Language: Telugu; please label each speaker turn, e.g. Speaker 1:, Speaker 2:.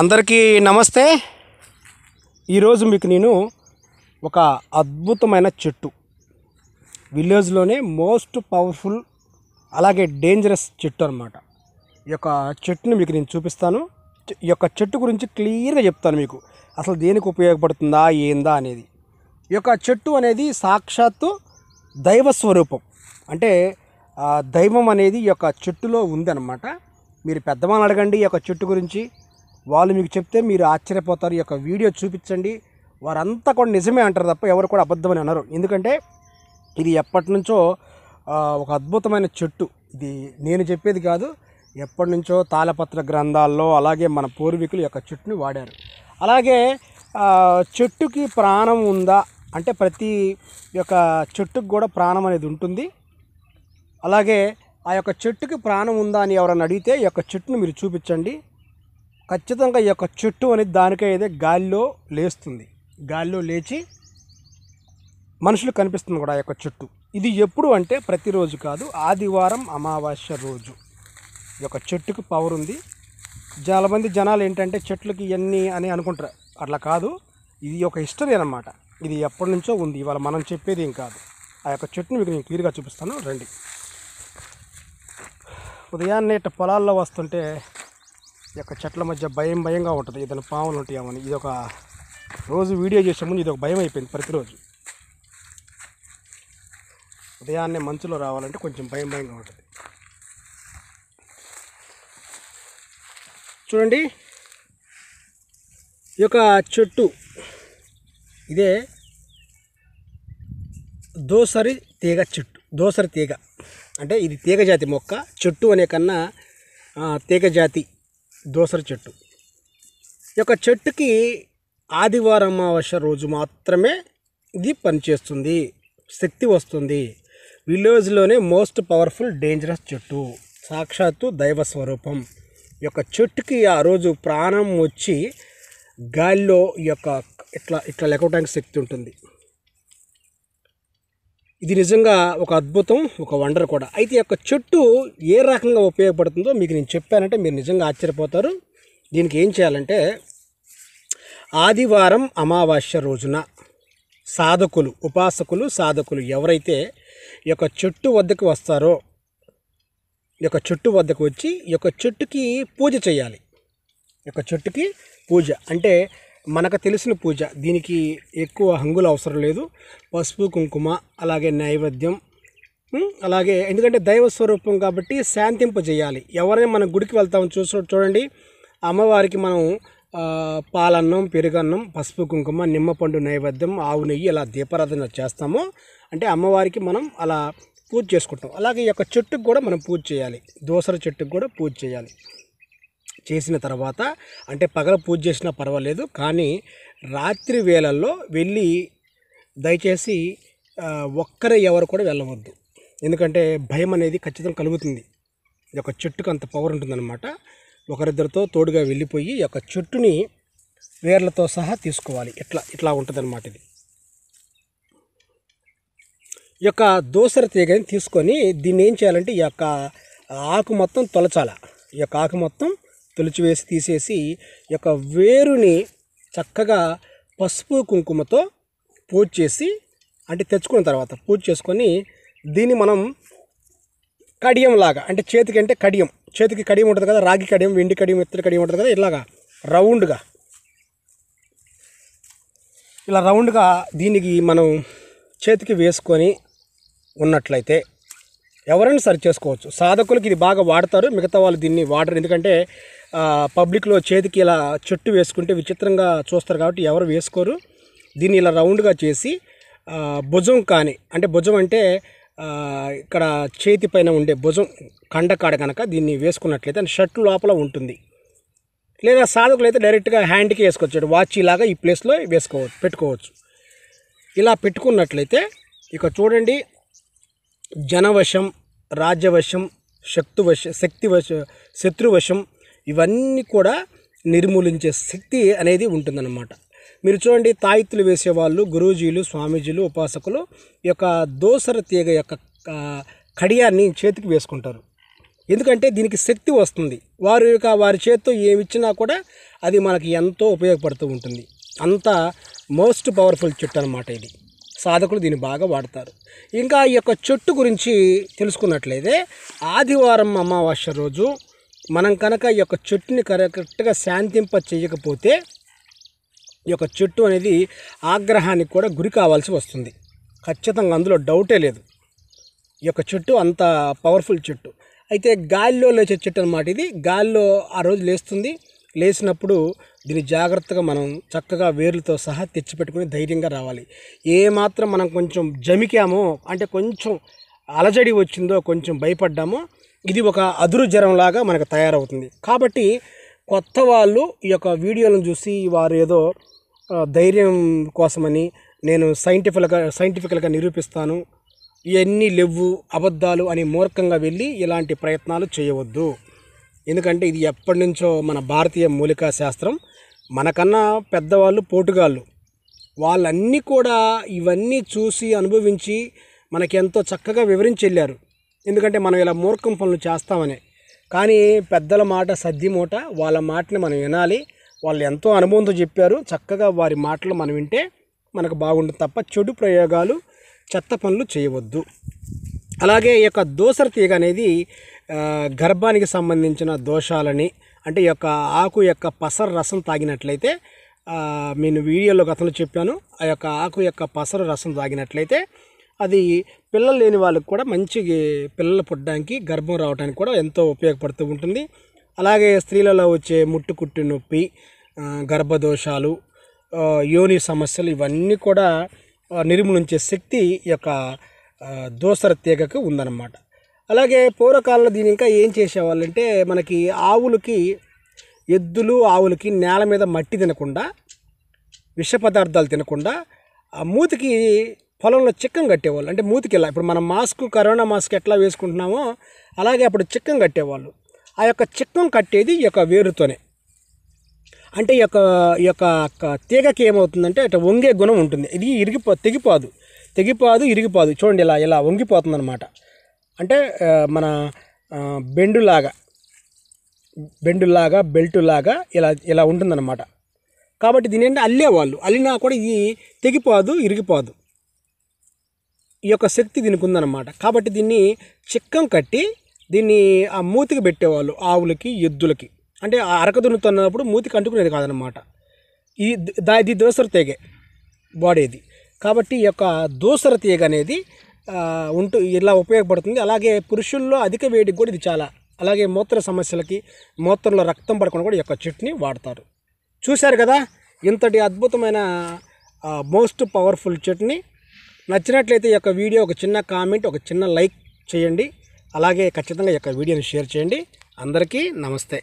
Speaker 1: అందరికీ నమస్తే ఈరోజు మీకు నేను ఒక అద్భుతమైన చెట్టు విలేజ్లోనే మోస్ట్ పవర్ఫుల్ అలాగే డేంజరస్ చెట్టు అనమాట ఈ యొక్క చెట్టును మీకు నేను చూపిస్తాను ఈ యొక్క చెట్టు గురించి క్లియర్గా చెప్తాను మీకు అసలు దేనికి ఉపయోగపడుతుందా ఏందా అనేది ఈ యొక్క చెట్టు అనేది సాక్షాత్తు దైవ స్వరూపం అంటే దైవం అనేది ఈ యొక్క చెట్టులో ఉందన్నమాట మీరు పెద్దవాళ్ళని అడగండి ఈ యొక్క చెట్టు గురించి వాళ్ళు మీకు చెప్తే మీరు ఆశ్చర్యపోతారు ఈ యొక్క వీడియో చూపించండి వారంతా కూడా నిజమే అంటారు తప్ప ఎవరు కూడా అబద్ధమని అన్నారు ఎందుకంటే ఇది ఎప్పటి నుంచో ఒక అద్భుతమైన చెట్టు ఇది నేను చెప్పేది కాదు ఎప్పటి నుంచో తాళపత్ర గ్రంథాల్లో అలాగే మన పూర్వీకులు యొక్క చెట్టుని వాడారు అలాగే చెట్టుకి ప్రాణం ఉందా అంటే ప్రతి యొక్క చెట్టుకు కూడా ప్రాణం అనేది ఉంటుంది అలాగే ఆ యొక్క చెట్టుకి ప్రాణం ఉందా అని ఎవరైనా అడిగితే ఈ యొక్క చెట్టును మీరు చూపించండి ఖచ్చితంగా ఈ యొక్క చెట్టు అనేది దానికైతే అయితే గాలిలో లేస్తుంది గాలిలో లేచి మనుషులు కనిపిస్తుంది కూడా ఆ యొక్క చెట్టు ఇది ఎప్పుడు అంటే ప్రతిరోజు కాదు ఆదివారం అమావాస్య రోజు ఈ యొక్క చెట్టుకు పవర్ ఉంది చాలామంది జనాలు ఏంటంటే చెట్లకి ఇవన్నీ అని అనుకుంటారు అట్లా కాదు ఇది ఒక హిస్టరీ అనమాట ఇది ఎప్పటి నుంచో ఉంది ఇవాళ మనం చెప్పేది ఏం కాదు ఆ యొక్క చెట్టుని మీకు నేను క్లియర్గా చూపిస్తాను రండి ఉదయాన్నే పొలాల్లో వస్తుంటే యొక్క చెట్ల మధ్య భయం భయంగా ఉంటుంది ఇతను పాములు ఉంటాయేమని ఇది ఒక రోజు వీడియో చేసే ముందు ఇది ఒక భయం అయిపోయింది ప్రతిరోజు ఉదయాన్నే మంచులో రావాలంటే కొంచెం భయం భయంగా ఉంటుంది చూడండి ఈ యొక్క చెట్టు ఇదే దోసరి తీగ చెట్టు దోసరి తీగ అంటే ఇది తీగజాతి మొక్క చెట్టు అనే కన్నా తీగజాతి దోసరి చెట్టు ఈ యొక్క చెట్టుకి ఆదివారం అమావాస్య రోజు మాత్రమే ఇది పనిచేస్తుంది శక్తి వస్తుంది విలేజ్లోనే మోస్ట్ పవర్ఫుల్ డేంజరస్ చెట్టు సాక్షాత్తు దైవ స్వరూపం ఈ యొక్క చెట్టుకి ఆ రోజు ప్రాణం వచ్చి గాలిలో ఈ యొక్క ఇట్లా ఇట్లా లెక్కటానికి శక్తి ఉంటుంది ఇది నిజంగా ఒక అద్భుతం ఒక వండర్ కూడా అయితే ఈ యొక్క చెట్టు ఏ రకంగా ఉపయోగపడుతుందో మీకు నేను చెప్పానంటే మీరు నిజంగా ఆశ్చర్యపోతారు దీనికి ఏం చేయాలంటే ఆదివారం అమావాస్య రోజున సాధకులు ఉపాసకులు సాధకులు ఎవరైతే ఈ యొక్క చెట్టు వద్దకు వస్తారో ఈ యొక్క చెట్టు వద్దకు వచ్చి ఈ యొక్క చెట్టుకి పూజ చేయాలి ఈ యొక్క చెట్టుకి పూజ అంటే మనకు తెలిసిన పూజ దీనికి ఎక్కువ హంగులు అవసరం లేదు పసుపు కుంకుమ అలాగే నైవేద్యం అలాగే ఎందుకంటే దైవ స్వరూపం కాబట్టి శాంతింపజేయాలి ఎవరైనా మన గుడికి వెళ్తామో చూ చూడండి అమ్మవారికి మనం పాలన్నం పెరుగన్నం పసుపు కుంకుమ నిమ్మపండు నైవేద్యం ఆవు నెయ్యి అలా దీపారాధన చేస్తాము అంటే అమ్మవారికి మనం అలా పూజ చేసుకుంటాం అలాగే ఈ యొక్క చెట్టుకు కూడా మనం పూజ చేయాలి దోసర చెట్టుకు కూడా పూజ చేయాలి చేసిన తర్వాత అంటే పగల పూజ చేసినా పర్వాలేదు కానీ రాత్రి వేళల్లో వెళ్ళి దయచేసి ఒక్కరే ఎవరు కూడా వెళ్ళవద్దు ఎందుకంటే భయం అనేది ఖచ్చితంగా కలుగుతుంది ఈ ఒక చెట్టుకు అంత పవర్ ఉంటుందన్నమాట ఒకరిద్దరితో తోడుగా వెళ్ళిపోయి ఈ యొక్క చెట్టుని వేర్లతో సహా తీసుకోవాలి ఇట్లా ఇట్లా ఉంటుందన్నమాట ఇది ఈ యొక్క దోసర తీగని తీసుకొని దీన్ని ఏం చేయాలంటే ఈ యొక్క ఆకు మొత్తం తొలచాల ఈ యొక్క ఆకు మొత్తం తొలిచివేసి తీసేసి యొక్క వేరుని చక్కగా పసుపు కుంకుమతో పూజ చేసి అంటే తెచ్చుకున్న తర్వాత పూజ చేసుకొని దీన్ని మనం కడియం లాగా అంటే చేతికి అంటే కడియం చేతికి కడియం ఉంటుంది కదా రాగి కడియం వెండి కడియం ఎత్తుల కడియం ఉంటుంది కదా ఇలాగా రౌండ్గా ఇలా రౌండ్గా దీనికి మనం చేతికి వేసుకొని ఉన్నట్లయితే ఎవరైనా సరి చేసుకోవచ్చు సాధకులకి ఇది బాగా వాడతారు మిగతా వాళ్ళు దీన్ని వాడరు ఎందుకంటే పబ్లిక్లో చేతికి ఇలా చెట్టు వేసుకుంటే విచిత్రంగా చూస్తారు కాబట్టి ఎవరు వేసుకోరు దీన్ని ఇలా రౌండ్గా చేసి భుజం కానీ అంటే భుజం అంటే ఇక్కడ చేతి పైన ఉండే భుజం కండకాడ కనుక దీన్ని వేసుకున్నట్లయితే అని షర్ట్ లోపల ఉంటుంది లేదా సాధకులు అయితే డైరెక్ట్గా హ్యాండ్కి వేసుకోవచ్చు వాచ్ ఇలాగా ఈ ప్లేస్లో వేసుకోవచ్చు పెట్టుకోవచ్చు ఇలా పెట్టుకున్నట్లయితే ఇక చూడండి జనవశం రాజ్యవశం శక్తువశ శక్తివశ శత్రువశం ఇవన్నీ కూడా నిర్మూలించే శక్తి అనేది ఉంటుందన్నమాట మీరు చూడండి తాయిత్తులు వేసేవాళ్ళు గురూజీలు స్వామీజీలు ఉపాసకులు ఈ యొక్క దోసర తీగ యొక్క కడియాన్ని చేతికి వేసుకుంటారు ఎందుకంటే దీనికి శక్తి వస్తుంది వారు యొక్క వారి చేతితో ఏమిచ్చినా కూడా అది మనకి ఎంతో ఉపయోగపడుతూ ఉంటుంది అంత మోస్ట్ పవర్ఫుల్ చెట్టు అనమాట ఇది సాధకులు దీన్ని బాగా వాడతారు ఇంకా ఈ యొక్క చెట్టు గురించి తెలుసుకున్నట్లయితే ఆదివారం అమావాస్య రోజు మనం కనుక ఈ యొక్క చెట్టుని కరెక్ట్గా శాంతింప చేయకపోతే ఈ యొక్క చెట్టు అనేది ఆగ్రహానికి కూడా గురి కావాల్సి వస్తుంది ఖచ్చితంగా అందులో డౌటే లేదు ఈ యొక్క చెట్టు అంత పవర్ఫుల్ చెట్టు అయితే గాలిలో లేచే చెట్టు అనమాట ఇది గాలిలో ఆ రోజు లేస్తుంది లేచినప్పుడు దీన్ని జాగ్రత్తగా మనం చక్కగా వేర్లతో సహా తెచ్చిపెట్టుకుని ధైర్యంగా రావాలి ఏ మాత్రం మనం కొంచెం జమికామో అంటే కొంచెం అలజడి వచ్చిందో కొంచెం భయపడ్డామో ఇది ఒక అదురు జ్వరంలాగా మనకు తయారవుతుంది కాబట్టి కొత్త వాళ్ళు ఈ యొక్క వీడియోలను చూసి వారు ఏదో ధైర్యం కోసమని నేను సైంటిఫిక్గా సైంటిఫికల్గా నిరూపిస్తాను ఇవన్నీ లెవ్వు అబద్ధాలు అని మూర్ఖంగా వెళ్ళి ఇలాంటి ప్రయత్నాలు చేయవద్దు ఎందుకంటే ఇది ఎప్పటి నుంచో మన భారతీయ మూలికా శాస్త్రం మనకన్నా పెద్దవాళ్ళు పోటుగాళ్ళు వాళ్ళన్నీ కూడా ఇవన్నీ చూసి అనుభవించి మనకెంతో చక్కగా వివరించి వెళ్ళారు ఎందుకంటే మనం ఇలా మూర్ఖం పనులు చేస్తామని కానీ పెద్దల మాట సద్ది మూట వాళ్ళ మాటని మనం వినాలి వాళ్ళు ఎంతో అనుభవంతో చెప్పారు చక్కగా వారి మాటలు మనం వింటే మనకు బాగుంటుంది తప్ప చెడు ప్రయోగాలు చెత్త పనులు చేయవద్దు అలాగే ఈ యొక్క దోసర తీగ అనేది గర్భానికి సంబంధించిన దోషాలని అంటే యొక్క ఆకు యొక్క పసర రసం తాగినట్లయితే నేను వీడియోలో గతంలో చెప్పాను ఆ యొక్క ఆకు యొక్క పసరు రసం తాగినట్లయితే అది పిల్లలు లేని వాళ్ళకి కూడా మంచి పిల్లలు పుట్టడానికి గర్భం రావడానికి కూడా ఎంతో ఉపయోగపడుతూ ఉంటుంది అలాగే స్త్రీలలో వచ్చే ముట్టుకుట్టు నొప్పి గర్భదోషాలు యోని సమస్యలు ఇవన్నీ కూడా నిర్మూలించే శక్తి యొక్క దోసర తీగకు ఉందన్నమాట అలాగే పూర్వకాలంలో దీని ఇంకా ఏం చేసేవాళ్ళు అంటే మనకి ఆవులకి ఎద్దులు ఆవులకి నేల మీద మట్టి తినకుండా విష పదార్థాలు తినకుండా ఆ మూతికి పొలంలో చిక్కం కట్టేవాళ్ళు అంటే మూతికి ఇలా ఇప్పుడు మనం మాస్క్ కరోనా మాస్క్ ఎట్లా వేసుకుంటున్నామో అలాగే అప్పుడు చిక్కం కట్టేవాళ్ళు ఆ యొక్క చిక్కం కట్టేది ఈ యొక్క వేరుతోనే అంటే ఈ యొక్క ఈ యొక్క తీగకి ఏమవుతుందంటే అట్లా వంగే గుణం ఉంటుంది ఇది ఇరిగిపో తెగిపోదు తెగిపోదు ఇరిగిపోదు చూడండి ఇలా ఇలా వంగిపోతుందన్నమాట అంటే మన బెండులాగా బెండులాగా బెల్టులాగా ఇలా ఇలా ఉంటుందన్నమాట కాబట్టి దీని ఏంటంటే అల్లేవాళ్ళు అల్లినా కూడా ఇది తెగిపోదు ఇరిగిపోదు ఈ యొక్క శక్తి దీనికి ఉందన్నమాట కాబట్టి దీన్ని చిక్కం కట్టి దీన్ని ఆ మూతికి పెట్టేవాళ్ళు ఆవులకి ఎద్దులకి అంటే ఆ అరకదున్నుతున్నప్పుడు మూతికి అంటుకునేది కాదనమాట ఈ దా ఇది దోసర తీగే బాడీది కాబట్టి ఈ యొక్క దోసర తీగ అనేది ఉంటూ ఇలా ఉపయోగపడుతుంది అలాగే పురుషుల్లో అధిక వేడికి కూడా ఇది చాలా అలాగే మూత్ర సమస్యలకి మూత్రంలో రక్తం పడకుండా కూడా ఈ యొక్క చెట్ని వాడతారు చూశారు కదా ఇంతటి అద్భుతమైన మోస్ట్ పవర్ఫుల్ చెట్ని నచ్చినట్లయితే ఈ యొక్క వీడియో ఒక చిన్న కామెంట్ ఒక చిన్న లైక్ చేయండి అలాగే ఖచ్చితంగా ఈ యొక్క వీడియోని షేర్ చేయండి అందరికీ నమస్తే